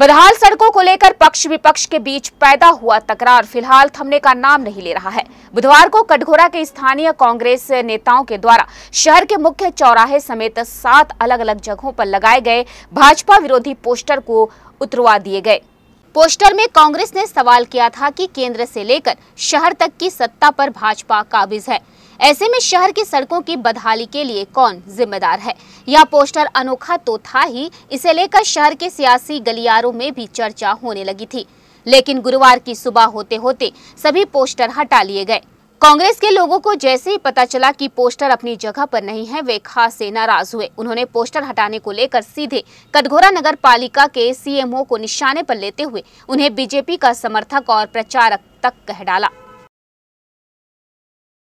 बदहाल सड़कों को लेकर पक्ष विपक्ष के बीच पैदा हुआ तकरार फिलहाल थमने का नाम नहीं ले रहा है बुधवार को कटघोरा के स्थानीय कांग्रेस नेताओं के द्वारा शहर के मुख्य चौराहे समेत सात अलग अलग जगहों पर लगाए गए भाजपा विरोधी पोस्टर को उतरवा दिए गए पोस्टर में कांग्रेस ने सवाल किया था कि केंद्र से लेकर शहर तक की सत्ता पर भाजपा काबिज है ऐसे में शहर की सड़कों की बदहाली के लिए कौन जिम्मेदार है यह पोस्टर अनोखा तो था ही इसे लेकर शहर के सियासी गलियारों में भी चर्चा होने लगी थी लेकिन गुरुवार की सुबह होते होते सभी पोस्टर हटा लिए गए कांग्रेस के लोगों को जैसे ही पता चला कि पोस्टर अपनी जगह पर नहीं है वे खास से नाराज हुए उन्होंने पोस्टर हटाने को लेकर सीधे कटघोरा नगर पालिका के सीएमओ को निशाने पर लेते हुए उन्हें बीजेपी का समर्थक और प्रचारक तक कह डाला